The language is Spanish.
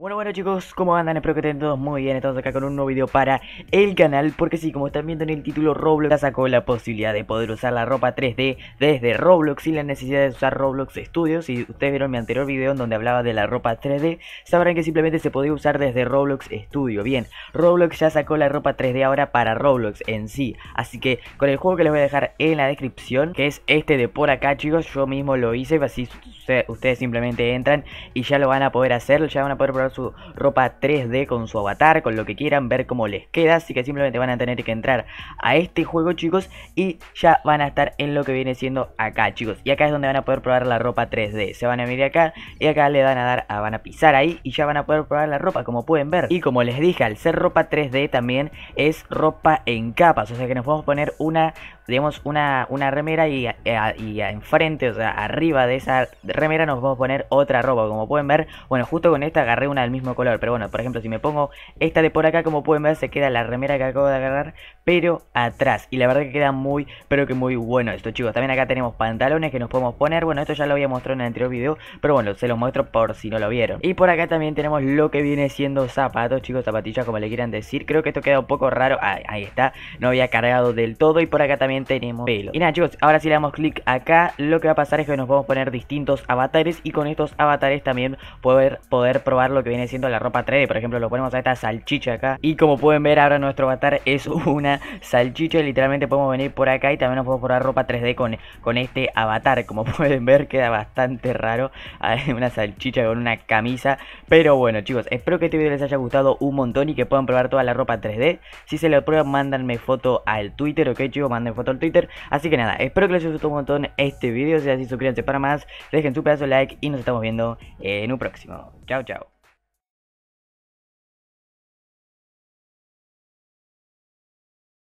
Bueno, bueno chicos, ¿cómo andan? Espero que estén todos muy bien, estamos acá con un nuevo video para el canal Porque sí, como están viendo en el título, Roblox sacó la posibilidad de poder usar la ropa 3D desde Roblox Sin la necesidad de usar Roblox Studios Si ustedes vieron mi anterior video en donde hablaba de la ropa 3D Sabrán que simplemente se podía usar desde Roblox Studio Bien, Roblox ya sacó la ropa 3D ahora para Roblox en sí Así que con el juego que les voy a dejar en la descripción Que es este de por acá chicos, yo mismo lo hice Así ustedes simplemente entran y ya lo van a poder hacer, ya van a poder probar su ropa 3D con su avatar, con lo que quieran, ver cómo les queda. Así que simplemente van a tener que entrar a este juego, chicos, y ya van a estar en lo que viene siendo acá, chicos. Y acá es donde van a poder probar la ropa 3D. Se van a venir acá y acá le van a dar, a, van a pisar ahí y ya van a poder probar la ropa, como pueden ver. Y como les dije, al ser ropa 3D también es ropa en capas, o sea que nos vamos a poner una digamos una, una remera y, eh, y, enfrente, o sea, arriba de esa remera nos vamos a poner otra ropa. Como pueden ver, bueno, justo con esta agarré una al mismo color. Pero bueno, por ejemplo, si me pongo esta de por acá, como pueden ver, se queda la remera que acabo de agarrar, pero atrás. Y la verdad que queda muy, pero que muy bueno esto, chicos. También acá tenemos pantalones que nos podemos poner. Bueno, esto ya lo había mostrado en el anterior video, pero bueno, se los muestro por si no lo vieron. Y por acá también tenemos lo que viene siendo zapatos, chicos, zapatillas, como le quieran decir. Creo que esto queda un poco raro. Ah, ahí, está, no había cargado del todo. Y por acá también tenemos pelo. Y nada, chicos, ahora si le damos clic acá, lo que va a pasar es que nos vamos a poner distintos avatares. Y con estos avatares también poder, poder probarlo que viene siendo la ropa 3D. Por ejemplo, lo ponemos a esta salchicha acá. Y como pueden ver, ahora nuestro avatar es una salchicha. Literalmente podemos venir por acá y también nos podemos probar ropa 3D con, con este avatar. Como pueden ver, queda bastante raro. Ah, una salchicha con una camisa. Pero bueno, chicos, espero que este video les haya gustado un montón y que puedan probar toda la ropa 3D. Si se lo prueban, mándanme foto al Twitter, ¿ok, chicos? Manden foto al Twitter. Así que nada, espero que les haya gustado un montón este video. Si es así, suscríbanse para más. Dejen su pedazo de like y nos estamos viendo en un próximo. Chao, chao.